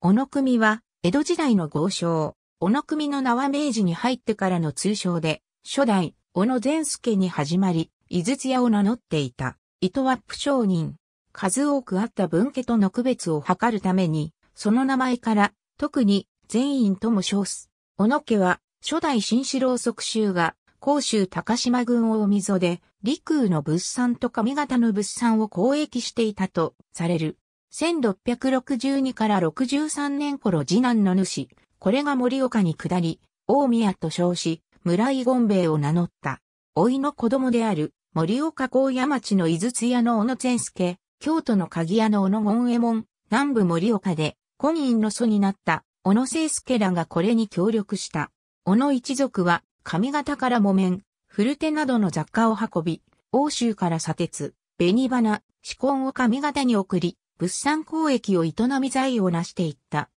小野組は、江戸時代の豪商、小野組の名は明治に入ってからの通称で、初代、小野善助に始まり、井筒屋を名乗っていた、糸ワップ商人。数多くあった分家との区別を図るために、その名前から、特に、善院とも称す。小野家は、初代新四郎即州が、甲州高島郡大溝で、陸空の物産と上方の物産を交易していたとされる。1662から63年頃次男の主、これが森岡に下り、大宮と称し、村井権兵衛を名乗った。老いの子供である、森岡高野町の井筒屋の小野善助、京都の鍵屋の小野権衛門、南部森岡で、婚姻の祖になった小野聖介らがこれに協力した。小野一族は、上方から木綿、古手などの雑貨を運び、欧州から砂鉄、紅花、紫根を上方に送り、物産交易を営み財を成していった。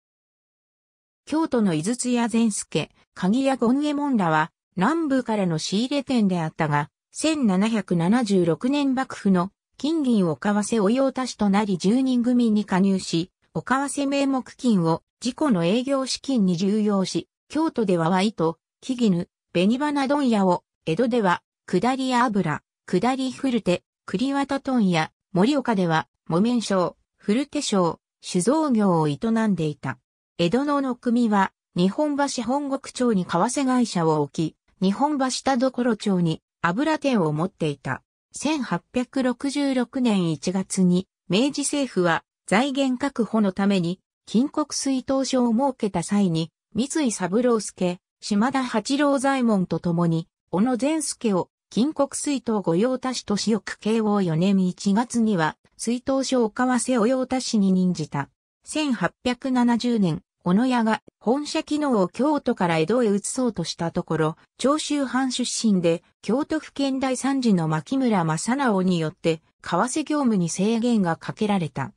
京都の井筒屋善助、鍵屋権右衛門らは、南部からの仕入れ店であったが、1776年幕府の金銀おかわせ御用達となり10人組に加入し、おかわせ名目金を自己の営業資金に重要し、京都では和糸、木絹、紅花問屋を、江戸では、下り油、下り古手、栗綿問屋、盛岡では、木綿商、古手商、酒造業を営んでいた。江戸のの組は、日本橋本国町に為替会社を置き、日本橋田所町に油店を持っていた。1866年1月に、明治政府は財源確保のために、金国水頭所を設けた際に、三井三郎助、島田八郎左衛門と共に、小野善助を金国水道御用達都市く慶応4年1月には、水筒所岡和瀬御用達市に任じた。1870年、小野屋が本社機能を京都から江戸へ移そうとしたところ、長州藩出身で京都府県大三次の牧村正直によって、為替業務に制限がかけられた。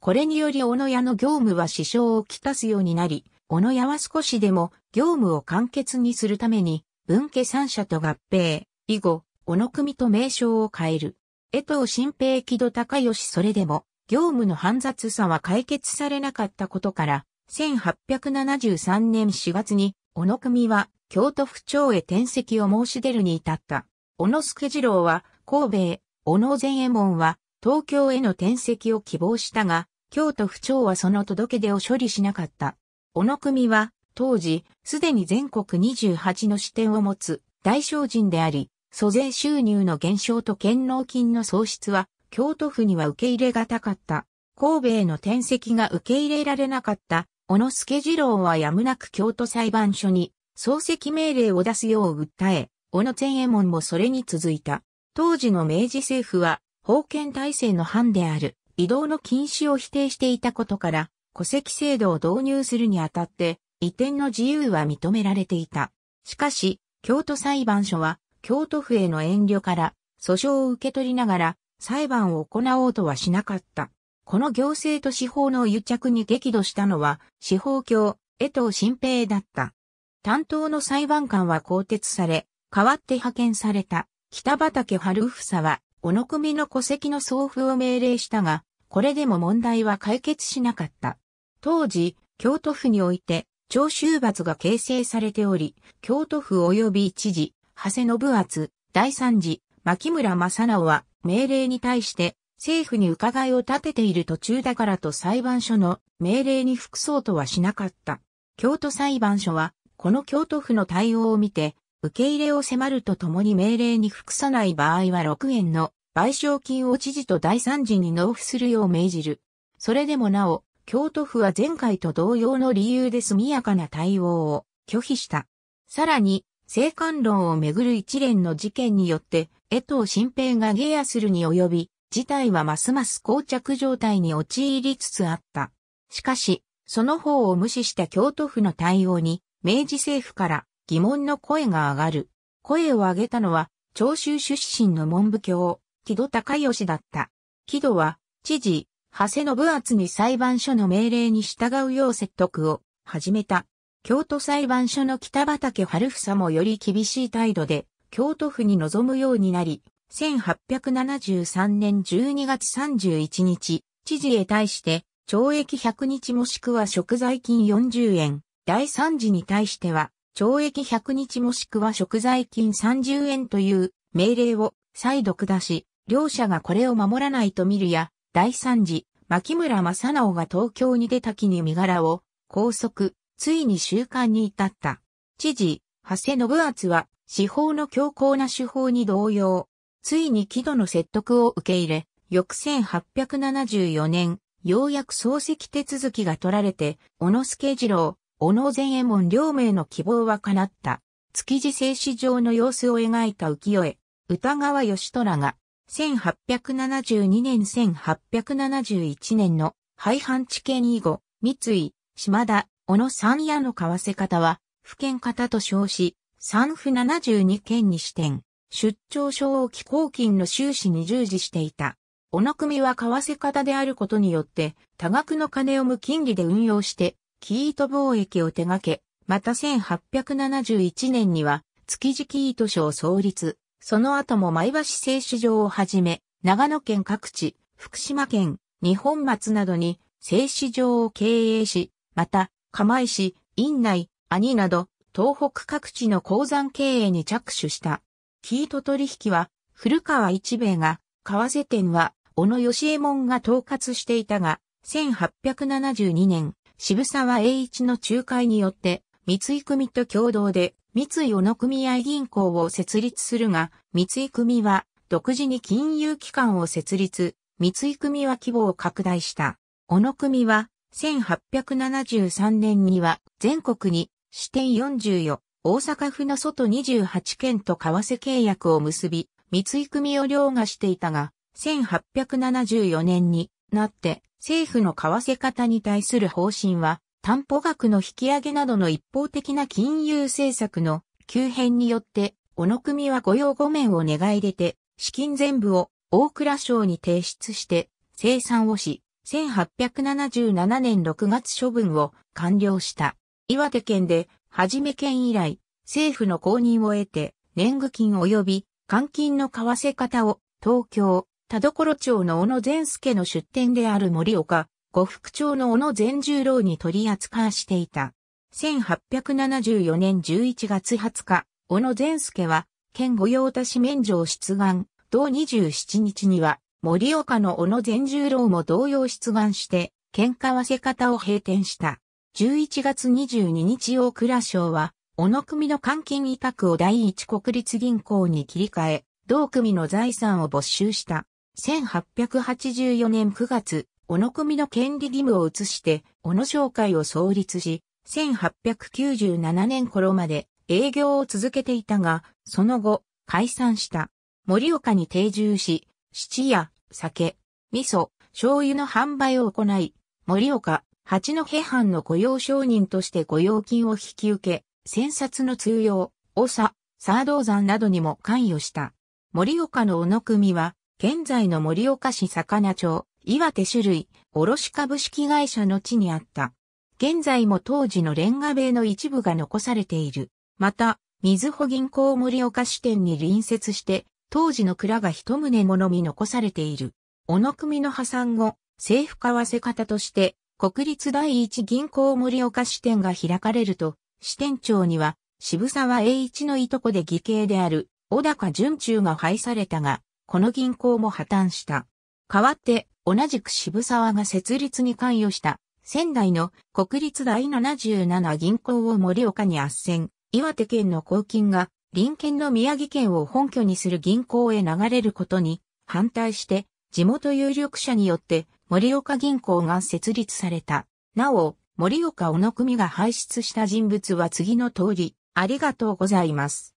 これにより小野屋の業務は支障をきたすようになり、小野屋は少しでも業務を簡潔にするために、文家三社と合併、以後、小野組と名称を変える。江藤新平木戸高義それでも、業務の煩雑さは解決されなかったことから、1873年4月に、小野組は京都府庁へ転籍を申し出るに至った。小野助次郎は神戸へ、小野善衛門は東京への転籍を希望したが、京都府庁はその届け出を処理しなかった。小野組は当時、すでに全国28の支店を持つ大商人であり、租税収入の減少と堅納金の喪失は、京都府には受け入れがたかった。神戸への転籍が受け入れられなかった、小野助次郎はやむなく京都裁判所に、漱石命令を出すよう訴え、小野千右衛門もそれに続いた。当時の明治政府は、封建体制の藩である、移動の禁止を否定していたことから、戸籍制度を導入するにあたって、移転の自由は認められていた。しかし、京都裁判所は、京都府への遠慮から、訴訟を受け取りながら、裁判を行おうとはしなかった。この行政と司法の癒着に激怒したのは、司法教、江藤新平だった。担当の裁判官は更迭され、代わって派遣された、北畠春房は、小野組の戸籍の送付を命令したが、これでも問題は解決しなかった。当時、京都府において、徴収罰が形成されており、京都府及び知事、長谷信厚、第三次、牧村正直は、命令に対して、政府に伺いを立てている途中だからと裁判所の命令に服そうとはしなかった。京都裁判所は、この京都府の対応を見て、受け入れを迫るとともに命令に服さない場合は6円の賠償金を知事と第三次に納付するよう命じる。それでもなお、京都府は前回と同様の理由で速やかな対応を拒否した。さらに、生還論をめぐる一連の事件によって、江藤新平がゲアするに及び、事態はますます膠着状態に陥りつつあった。しかし、その方を無視した京都府の対応に、明治政府から疑問の声が上がる。声を上げたのは、長州出身の文部教、木戸孝義だった。木戸は、知事、長谷信厚に裁判所の命令に従うよう説得を始めた。京都裁判所の北畠春房もより厳しい態度で、京都府に臨むようになり、1873年12月31日、知事へ対して、懲役100日もしくは食材金40円、第3次に対しては、懲役100日もしくは食材金30円という命令を再度下し、両者がこれを守らないと見るや、第3次、牧村正直が東京に出た木に身柄を拘束、ついに習慣に至った。知事、長谷信厚は、司法の強硬な手法に同様、ついに木戸の説得を受け入れ、翌1874年、ようやく漱石手続きが取られて、小野助次郎、小野善衛門両名の希望は叶った。築地製紙場の様子を描いた浮世絵、歌川義虎が、1872年1871年の廃藩置県以後、三井、島田、小野三夜の為替方は、府県方と称し、三府七十二県に支店、出張所を寄港金の収支に従事していた。小野組は為替方であることによって、多額の金を無金利で運用して、キート貿易を手掛け、また1871年には、築地キートを創立、その後も前橋製紙場をはじめ、長野県各地、福島県、日本松などに製紙場を経営し、また、釜石、院内、兄など、東北各地の鉱山経営に着手した。キート取引は、古川一兵衛が、川瀬店は、小野義右衛門が統括していたが、1872年、渋沢栄一の仲介によって、三井組と共同で、三井小野組合銀行を設立するが、三井組は、独自に金融機関を設立、三井組は規模を拡大した。小野組は、1873年には全国に支店44、大阪府の外28県と為替契約を結び、三井組を凌駕していたが、1874年になって政府の為替方に対する方針は、担保額の引き上げなどの一方的な金融政策の急変によって、小野組は御用御免を願い出て、資金全部を大倉省に提出して、生産をし、1877年6月処分を完了した。岩手県で、はじめ県以来、政府の公認を得て、年貢金及び換金の為替方を、東京、田所町の小野善助の出店である森岡、呉服町の小野善十郎に取り扱わしていた。1874年11月20日、小野善助は、県御用達免除を出願、同27日には、森岡の小野善十郎も同様出願して、喧嘩わせ方を閉店した。11月22日大倉省は、小野組の監禁委託を第一国立銀行に切り替え、同組の財産を没収した。1884年9月、小野組の権利義務を移して、小野商会を創立し、1897年頃まで営業を続けていたが、その後、解散した。盛岡に定住し、七夜、酒、味噌、醤油の販売を行い、盛岡、八戸藩の雇用商人として雇用金を引き受け、戦札の通用、長、沢道山などにも関与した。盛岡の小野組は、現在の盛岡市魚町、岩手種類、卸株式会社の地にあった。現在も当時のレンガ塀の一部が残されている。また、水穂銀行盛岡支店に隣接して、当時の蔵が一棟ものみ残されている。小野組の破産後、政府為替方として、国立第一銀行森岡支店が開かれると、支店長には、渋沢栄一のいとこで義兄である、小高淳中が廃されたが、この銀行も破綻した。代わって、同じく渋沢が設立に関与した、仙台の国立第77銀行を森岡に圧旋、岩手県の公金が隣県の宮城県を本拠にする銀行へ流れることに反対して地元有力者によって盛岡銀行が設立された。なお、盛岡小野組が輩出した人物は次の通り、ありがとうございます。